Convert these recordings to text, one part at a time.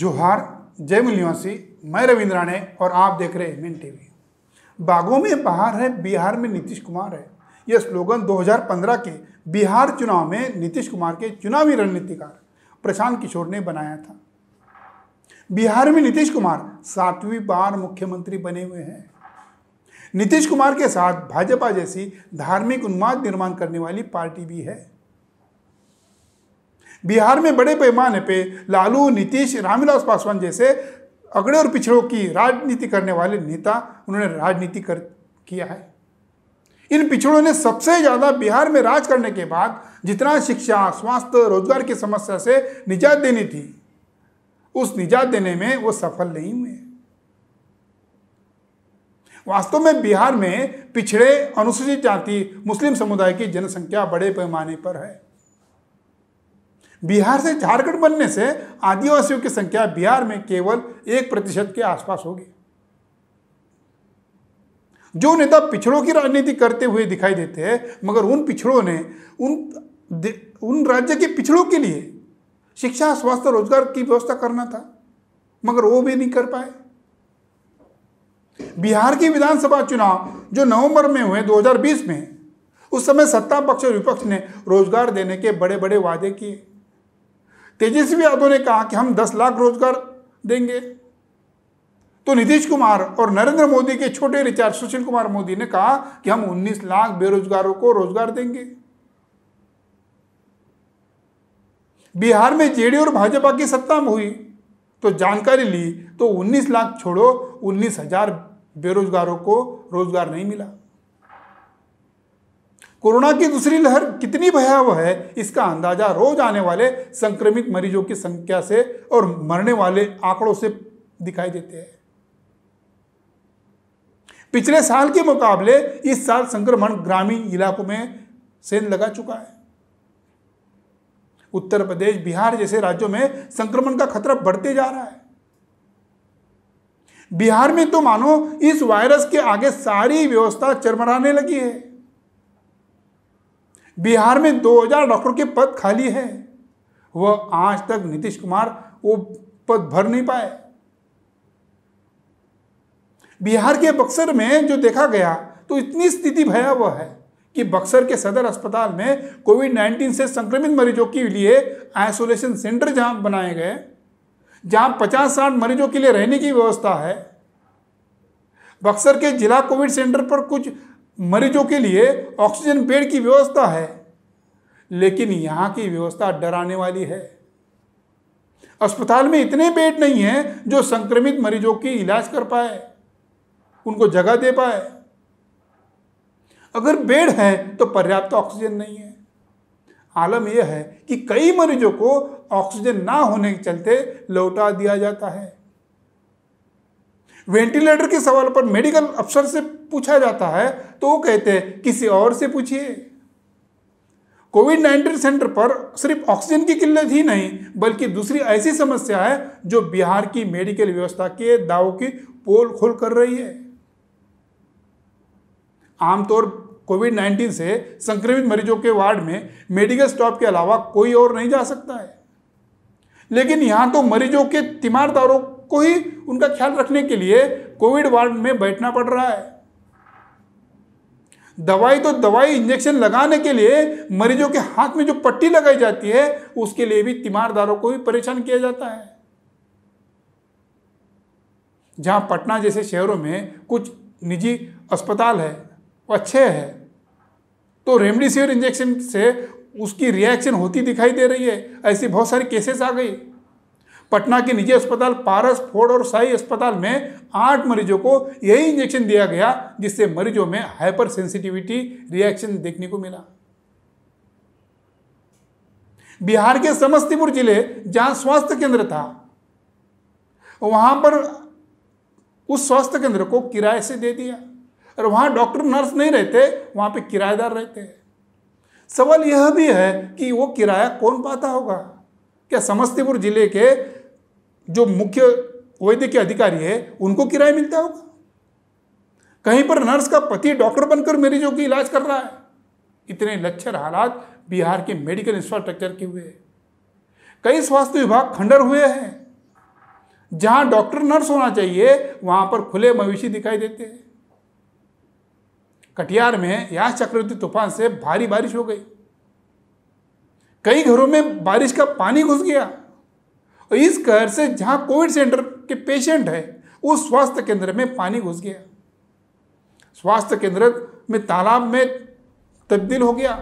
जोहार जय मूल्यवासी मैं रविंद्र राणे और आप देख रहे हैं एम टीवी बागों में बहार है बिहार में नीतीश कुमार है यह स्लोगन 2015 के बिहार चुनाव में नीतीश कुमार के चुनावी रणनीतिकार प्रशांत किशोर ने बनाया था बिहार में नीतीश कुमार सातवीं बार मुख्यमंत्री बने हुए हैं नीतीश कुमार के साथ भाजपा जैसी धार्मिक उन्माद निर्माण करने वाली पार्टी भी है बिहार में बड़े पैमाने पे लालू नीतीश रामविलास पासवान जैसे अगड़े और पिछड़ों की राजनीति करने वाले नेता उन्होंने राजनीति कर किया है इन पिछड़ों ने सबसे ज़्यादा बिहार में राज करने के बाद जितना शिक्षा स्वास्थ्य रोजगार की समस्या से निजात देनी थी उस निजात देने में वो सफल नहीं हुए वास्तव में बिहार में पिछड़े अनुसूचित जाति मुस्लिम समुदाय की जनसंख्या बड़े पैमाने पर है बिहार से झारखंड बनने से आदिवासियों की संख्या बिहार में केवल एक प्रतिशत के आसपास होगी जो नेता पिछड़ों की राजनीति करते हुए दिखाई देते हैं मगर उन पिछड़ों ने उन उन राज्य के पिछड़ों के लिए शिक्षा स्वास्थ्य रोजगार की व्यवस्था करना था मगर वो भी नहीं कर पाए बिहार की विधानसभा चुनाव जो नवंबर में हुए 2020 में उस समय सत्ता पक्ष और विपक्ष ने रोजगार देने के बड़े बड़े वादे किए तेजस्वी यादव ने कहा कि हम दस लाख रोजगार देंगे तो नीतीश कुमार और नरेंद्र मोदी के छोटे रिचार्ज सुशील कुमार मोदी ने कहा कि हम 19 लाख बेरोजगारों को रोजगार देंगे बिहार में जेडी और भाजपा की सत्ता में हुई तो जानकारी ली तो 19 लाख छोड़ो उन्नीस हजार बेरोजगारों को रोजगार नहीं मिला कोरोना की दूसरी लहर कितनी भयावह है इसका अंदाजा रोज आने वाले संक्रमित मरीजों की संख्या से और मरने वाले आंकड़ों से दिखाई देते हैं पिछले साल के मुकाबले इस साल संक्रमण ग्रामीण इलाकों में सेंध लगा चुका है उत्तर प्रदेश बिहार जैसे राज्यों में संक्रमण का खतरा बढ़ते जा रहा है बिहार में तो मानो इस वायरस के आगे सारी व्यवस्था चरमराने लगी है बिहार में 2000 डॉक्टर के पद खाली है वह आज तक नीतीश कुमार वो पद भर नहीं पाए बिहार के बक्सर में जो देखा गया तो इतनी स्थिति भयावह है कि बक्सर के सदर अस्पताल में कोविड 19 से संक्रमित मरीजों के लिए आइसोलेशन सेंटर जहां बनाए गए जहां 50 साठ मरीजों के लिए रहने की व्यवस्था है बक्सर के जिला कोविड सेंटर पर कुछ मरीजों के लिए ऑक्सीजन बेड की व्यवस्था है लेकिन यहाँ की व्यवस्था डराने वाली है अस्पताल में इतने बेड नहीं हैं जो संक्रमित मरीजों की इलाज कर पाए उनको जगह दे पाए अगर बेड है तो पर्याप्त ऑक्सीजन नहीं है आलम यह है कि कई मरीजों को ऑक्सीजन ना होने के चलते लौटा दिया जाता है वेंटिलेटर के सवाल पर मेडिकल अफसर से पूछा जाता है तो वो कहते हैं किसी और से पूछिए कोविड नाइन्टीन सेंटर पर सिर्फ ऑक्सीजन की किल्लत ही नहीं बल्कि दूसरी ऐसी समस्या है जो बिहार की मेडिकल व्यवस्था के दावों की पोल खोल कर रही है आमतौर कोविड नाइन्टीन से संक्रमित मरीजों के वार्ड में मेडिकल स्टॉप के अलावा कोई और नहीं जा सकता है लेकिन यहां तो मरीजों के तीमारदारों को ही उनका ख्याल रखने के लिए कोविड वार्ड में बैठना पड़ रहा है दवाई तो दवाई इंजेक्शन लगाने के लिए मरीजों के हाथ में जो पट्टी लगाई जाती है उसके लिए भी तीमारदारों को भी परेशान किया जाता है जहां पटना जैसे शहरों में कुछ निजी अस्पताल है वो अच्छे है तो रेमडेसिविर इंजेक्शन से उसकी रिएक्शन होती दिखाई दे रही है ऐसी बहुत सारी केसेस आ गई पटना के निजी अस्पताल पारस फोर्ड और साई अस्पताल में आठ मरीजों को यही इंजेक्शन दिया गया जिससे मरीजों में हाइपर सेंसिटिविटी रिएक्शन देखने को मिला बिहार के समस्तीपुर जिले जहां स्वास्थ्य केंद्र था वहां पर उस स्वास्थ्य केंद्र को किराए से दे दिया और वहां डॉक्टर नर्स नहीं रहते वहां पे किराएदार रहते सवाल यह भी है कि वो किराया कौन पाता होगा क्या समस्तीपुर जिले के जो मुख्य वैद्य के अधिकारी है उनको किराया मिलता होगा कहीं पर नर्स का पति डॉक्टर बनकर मरीजों की इलाज कर रहा है इतने लक्षर हालात बिहार के मेडिकल इंफ्रास्ट्रक्चर के हुए कई स्वास्थ्य विभाग खंडर हुए हैं जहां डॉक्टर नर्स होना चाहिए वहां पर खुले मवेशी दिखाई देते हैं कटियार में यास चक्रवर्ती तूफान से भारी बारिश हो गई कई घरों में बारिश का पानी घुस गया तो इस कहर से जहां कोविड सेंटर के पेशेंट है उस स्वास्थ्य केंद्र में पानी घुस गया स्वास्थ्य केंद्र में तालाब में तब्दील हो गया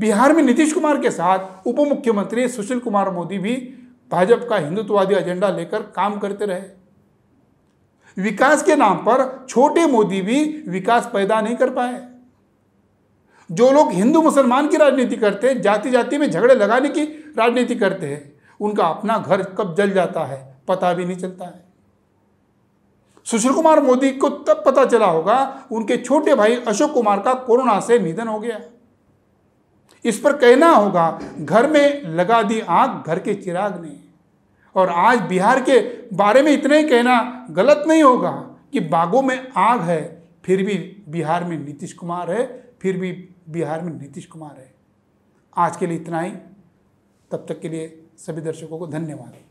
बिहार में नीतीश कुमार के साथ उप मुख्यमंत्री सुशील कुमार मोदी भी भाजपा का हिंदुत्ववादी एजेंडा लेकर काम करते रहे विकास के नाम पर छोटे मोदी भी विकास पैदा नहीं कर पाए जो लोग हिंदू मुसलमान की राजनीति करते हैं जाति जाति में झगड़े लगाने की राजनीति करते हैं उनका अपना घर कब जल जाता है पता भी नहीं चलता है सुशील कुमार मोदी को तब पता चला होगा उनके छोटे भाई अशोक कुमार का कोरोना से निधन हो गया इस पर कहना होगा घर में लगा दी आग घर के चिराग ने और आज बिहार के बारे में इतना ही कहना गलत नहीं होगा कि बागों में आग है फिर भी बिहार में नीतीश कुमार है फिर भी बिहार में नीतीश कुमार है आज के लिए इतना ही तब तक के लिए सभी दर्शकों को धन्यवाद